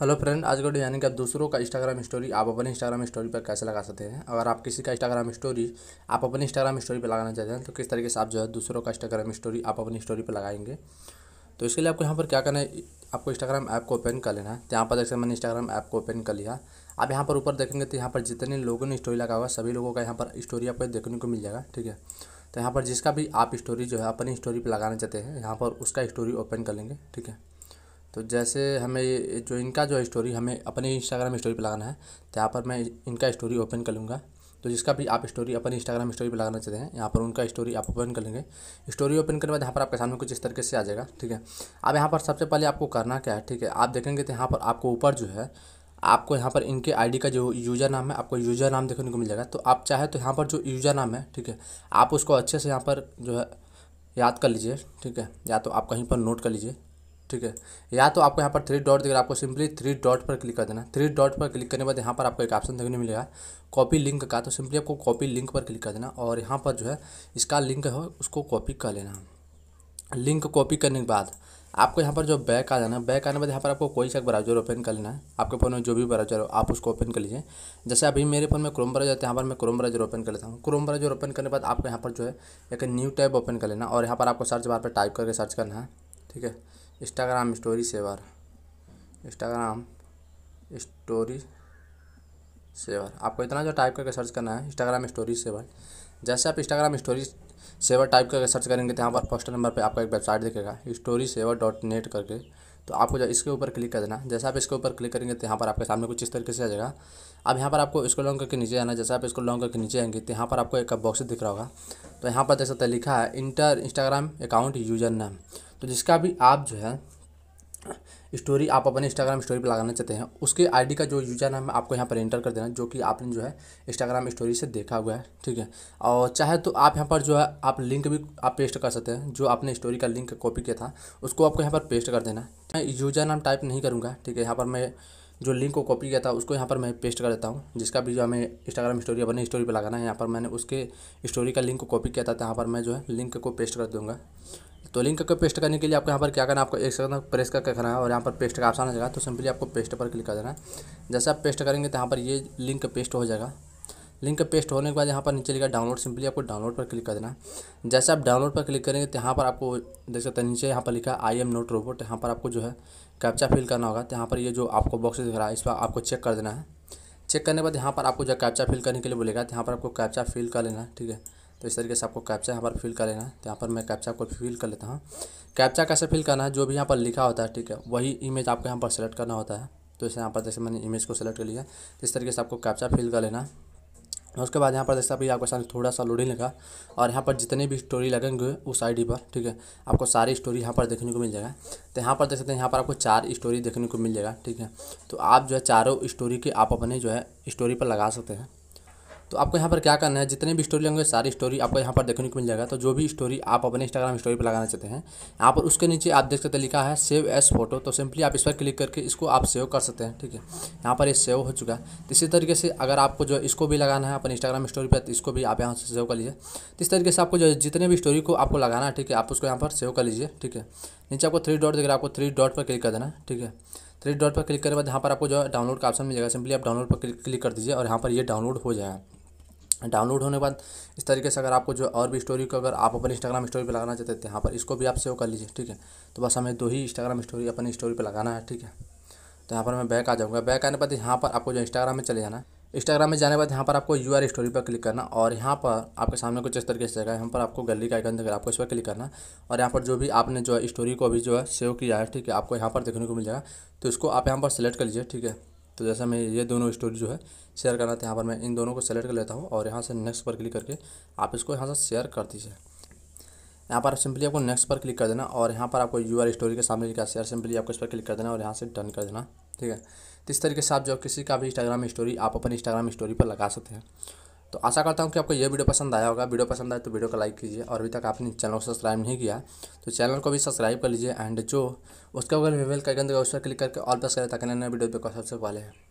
hello friend आज का यानी कि आप दूसरों का इंस्टाग्राम स्टोरी आप अपने इंस्टाग्राम स्टोरी पर कैसे लगा सकते हैं अगर आप किसी का इंस्टाग्राम स्टोरी आप अपने इंस्टाग्राम स्टोरी पर लगाना चाहते हैं तो किस तरीके से आप जो है दूसरों का इंस्टाग्राम स्टोरी आप अपनी स्टोरी पर लगाएंगे तो इसके लिए आपको यहाँ पर क्या करना है आपको इंस्टाग्राम ऐप को ओपन कर लेना है तो यहाँ पर जैसे मैंने इंस्टाग्राम ऐप को ओपन कर लिया आप यहाँ पर ऊपर देखेंगे तो यहाँ पर जितने लोगों ने स्टोरी लगा हुआ सभी लोगों का यहाँ पर स्टोरी आपको देखने को मिल जाएगा ठीक है तो यहाँ पर जिसका भी आप स्टोरी जो है अपनी स्टोरी पर लगाना चाहते हैं यहाँ पर उसका स्टोरी ओपन कर लेंगे ठीक है तो जैसे हमें जो इनका जो स्टोरी हमें अपने इंस्टाग्राम स्टोरी पर लगाना है तो यहाँ पर मैं इनका स्टोरी ओपन कर लूँगा तो जिसका भी आप स्टोरी अपने इंस्टाग्राम स्टोरी पर लगाना चाहते हैं यहाँ पर उनका स्टोरी आप ओपन कर लेंगे स्टोरी ओपन करने के बाद यहाँ पर आपके सामने कुछ इस तरीके से आ जाएगा ठीक है अब यहाँ पर सबसे पहले आपको करना क्या है ठीक है आप देखेंगे तो यहाँ पर आपको ऊपर जो है आपको यहाँ पर इनके आईडी का जो यूज़र नाम है आपको यूज़र नाम देखने को मिल जाएगा तो आप चाहे तो यहाँ पर जो यूज़र नाम है ठीक है आप उसको अच्छे से यहाँ पर जो है याद कर लीजिए ठीक है या तो आप कहीं पर नोट कर लीजिए ठीक है या तो आपको यहाँ पर थ्री डॉट देकर आपको सिंपली थ्री डॉट पर क्लिक कर देना थ्री डॉट पर क्लिक करने के बाद यहाँ पर आपको एक ऑप्शन देखने मिलेगा कॉपी लिंक का तो सिंपली आपको कॉपी लिंक पर क्लिक कर देना और यहाँ पर जो है इसका लिंक है उसको कॉपी कर लेना लिंक कॉपी करने के बाद आपको यहाँ पर जो बैक आ जाना है बैक आने के बाद यहाँ पर आपको कोई सा ब्राउजर ओपन कर लेना है आपके फ़ोन में जो भी ब्राउजर हो आप उसको ओपन कर लीजिए जैसे अभी मेरे फ़ोन में क्रोम ब्राउजर है तो यहाँ पर मैं क्रोम ब्राउजर ओपन कर लेता हूँ क्रोम ब्राउजर ओपन करने के बाद आपको यहाँ पर जो है एक न्यू टैब ओपन कर लेना और यहाँ पर आपको सर्च बार पर टाइप करके सर्च करना है ठीक है Instagram story saver Instagram story saver आपको इतना जो टाइप करके सर्च करना है इंस्टाग्राम स्टोरी सेवर जैसे आप इंस्टाग्राम स्टोरी सेवर टाइप करके सर्च करेंगे तो यहाँ पर फर्स्ट नंबर पे आपका एक वेबसाइट दिखेगा स्टोरी सेवर डॉट नेट करके तो आपको जो इसके ऊपर क्लिक कर देना जैसे आप इसके ऊपर क्लिक करेंगे तो यहाँ पर आपके सामने कुछ इस तरीके से आ जाएगा अब यहाँ पर आपको इसको लॉन्ग करके नीचे आना जैसे आप इसको लॉन्ग करके नीचे आएंगे तो यहाँ पर आपको एक बॉक्स दिख रहा होगा तो यहाँ पर जैसा लिखा है enter Instagram account user name तो जिसका भी आप जो है स्टोरी आप अपने इंस्टाग्राम स्टोरी पर लगाना चाहते हैं उसके आईडी का जो यूजर नाम है आपको यहाँ पर एंटर कर देना जो कि आपने जो है इंस्टाग्राम स्टोरी से देखा हुआ है ठीक है और चाहे तो आप यहाँ पर जो है आप लिंक भी आप पेस्ट कर सकते हैं जो आपने स्टोरी का लिंक कॉपी किया था उसको आपको यहाँ पर पेस्ट कर देना मैं यूजर नाम टाइप नहीं करूँगा ठीक है यहाँ पर मैं जो लिंक को कॉपी किया था उसको यहाँ पर मैं पेस्ट कर देता हूँ जिसका भी जो हमें इंस्टाग्राम स्टोरी अपने स्टोरी पर लगाना है यहाँ पर मैंने उसके स्टोरी का लिंक को कॉपी किया था तो यहाँ पर मैं जो है लिंक को पेस्ट कर दूँगा तो लिंक को पेस्ट करने के लिए आपको यहाँ पर क्या करना आपको एक सेकंड प्रेस करके करना है और यहाँ पर पेस्ट का ऑप्शन आ जाएगा तो सिंपली आपको पेस्ट पर क्लिक कर देना है जैसे आप पेस्ट करेंगे तो यहाँ पर ये लिंक पेस्ट हो जाएगा लिंक पेस्ट होने के बाद यहाँ पर नीचे लिखा डाउनलोड सिंपली आपको डाउनलोड पर क्लिक कर देना है जैसे आप डाउनलोड पर क्लिक करेंगे तो यहाँ पर आपको देख सकते हैं नीचे यहाँ पर लिखा आई एम नोट रोबोट यहाँ पर आपको जो है कैप्चा फिल करना होगा तो यहाँ पर ये जो आपको बॉक्स दिख रहा है इस पर आपको चेक कर देना है चेक करने के बाद यहाँ पर आपको जो कैप्चा फिल करने के लिए बोलेगा तो यहाँ पर आपको कैप्चा फिल कर लेना है ठीक है तो इस तरीके से आपको कैप्चा यहाँ पर फिल कर लेना है तो यहाँ पर मैं कैप्चा को फिल कर लेता हूँ कैप्चा कैसे फिल करना है जो भी यहाँ पर लिखा होता है ठीक है वही इमेज आपको यहाँ पर सेलेक्ट करना होता है तो इसे यहाँ पर जैसे मैंने इमेज को सेलेक्ट कर लिया इस तरीके से आपको कैप्चा फिल कर लेना है उसके बाद यहाँ पर जैसे अभी आपके साथ थोड़ा सा लोडिंग लगा और यहाँ पर जितने भी स्टोरी लगेंगे उस आईडी पर ठीक है आपको सारी स्टोरी यहाँ पर देखने को मिल जाएगा तो यहाँ पर देख सकते हैं यहाँ पर आपको चार स्टोरी देखने को मिल जाएगा ठीक है तो आप जो है चारों स्टोरी के आप अपने जो है स्टोरी पर लगा सकते हैं तो आपको यहाँ पर क्या करना है जितने भी स्टोरी लेंगे सारी स्टोरी आपको यहाँ पर देखने को मिल जाएगा तो जो भी स्टोरी आप अपने इंस्टाग्राम स्टोरी पर लगाना चाहते हैं यहाँ पर उसके नीचे आप देख सकते लिखा है सेव एस फोटो तो सिंपली आप इस पर क्लिक करके इसको आप सेव कर सकते हैं ठीक है यहाँ पर ये सेव हो चुका है तो इसी तरीके से अगर आपको जो इसको भी लगाना है अपने इंस्टाग्राम स्टोरी पर इसको भी आप यहाँ से सेव कर लीजिए तो इस तरीके से आपको जो जितने भी स्टोरी को आपको लगाना है ठीक है आप उसको यहाँ पर सेव कर लीजिए ठीक है नीचे आपको थ्री डॉट देख आपको थ्री डॉट पर क्लिक कर देना ठीक है थ्री डॉट पर क्लिक करने के बाद यहाँ पर आपको जो डाउनलोड का ऑप्शन मिल जाएगा सिंपली आप डाउनलोड पर क्लिक कर दीजिए और यहाँ पर ये डाउनलोड हो जाएगा डाउनलोड होने के बाद इस तरीके से अगर आपको जो और भी स्टोरी को अगर आप अपने इंस्टाग्राम स्टोरी पर लगाना चाहते हैं तो यहाँ पर इसको भी आप सेव कर लीजिए ठीक है तो बस हमें दो ही इंस्टाग्राम स्टोरी अपनी स्टोरी पर लगाना है ठीक है तो यहाँ पर मैं बैक आ जाऊँगा बैक आने के बाद यहाँ पर आपको जो इंस्टाग्राम में चले जाना है इंस्टाग्राम में जाने के बाद यहाँ पर आपको यू आर स्टोरी पर क्लिक करना और यहाँ पर आपके सामने कुछ इस तरीके से जगह यहाँ पर आपको गली का आइकन देगा आपको इस पर क्लिक करना और यहाँ पर जो भी आपने जो है स्टोरी को अभी जो है सेव किया है ठीक है आपको यहाँ पर देखने को मिल जाएगा तो इसको आप यहाँ पर सेलेक्ट कर लीजिए ठीक है तो जैसा मैं ये दोनों स्टोरी जो है शेयर करना था तो यहाँ पर मैं इन दोनों को सेलेक्ट कर लेता हूँ और यहाँ से नेक्स्ट पर क्लिक करके आप इसको यहाँ से शेयर कर दीजिए यहाँ पर सिंपली आपको नेक्स्ट पर क्लिक कर देना और यहाँ पर आपको यू आर स्टोरी के सामने लिखा शेयर सिंपली आपको इस पर क्लिक कर देना और यहाँ से डन कर देना ठीक है तो इस तरीके से आप जो किसी का भी इंस्टाग्राम स्टोरी आप अपने इंस्टाग्राम स्टोरी पर लगा सकते हैं तो आशा करता हूँ कि आपको यह वीडियो पसंद आया होगा वीडियो पसंद आए तो वीडियो को लाइक कीजिए और अभी तक आपने चैनल को सब्सक्राइब नहीं किया तो चैनल को भी सब्सक्राइब कर लीजिए एंड जो उसके बगल में का आइकन उस पर क्लिक करके ऑल प्रेस करें ताकि नए नए वीडियो पर सबसे पहले